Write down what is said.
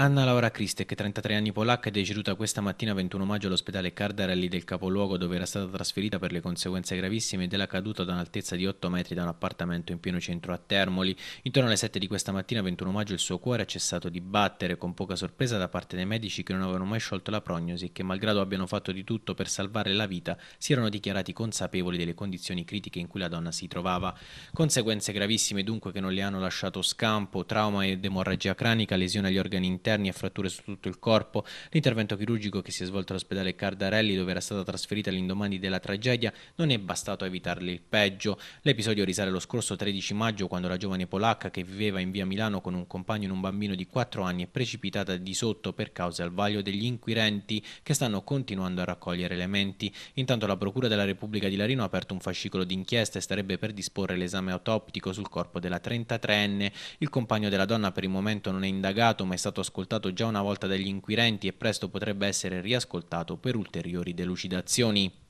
Anna Laura Kristek, 33 anni polacca, è deceduta questa mattina 21 maggio all'ospedale Cardarelli del capoluogo dove era stata trasferita per le conseguenze gravissime della caduta da un'altezza di 8 metri da un appartamento in pieno centro a Termoli. Intorno alle 7 di questa mattina 21 maggio il suo cuore ha cessato di battere con poca sorpresa da parte dei medici che non avevano mai sciolto la prognosi e che malgrado abbiano fatto di tutto per salvare la vita si erano dichiarati consapevoli delle condizioni critiche in cui la donna si trovava. Conseguenze gravissime dunque che non le hanno lasciato scampo, trauma ed emorragia cranica, lesione agli organi interni interni e fratture su tutto il corpo. L'intervento chirurgico che si è svolto all'ospedale Cardarelli, dove era stata trasferita l'indomani della tragedia, non è bastato a evitarle il peggio. L'episodio risale lo scorso 13 maggio, quando la giovane polacca che viveva in via Milano con un compagno e un bambino di 4 anni è precipitata di sotto per cause al vaglio degli inquirenti che stanno continuando a raccogliere elementi. Intanto la Procura della Repubblica di Larino ha aperto un fascicolo d'inchiesta e starebbe per disporre l'esame autoptico sul corpo della 33enne. Il compagno della donna per il momento non è indagato ma è stato ascoltato ascoltato già una volta dagli inquirenti e presto potrebbe essere riascoltato per ulteriori delucidazioni.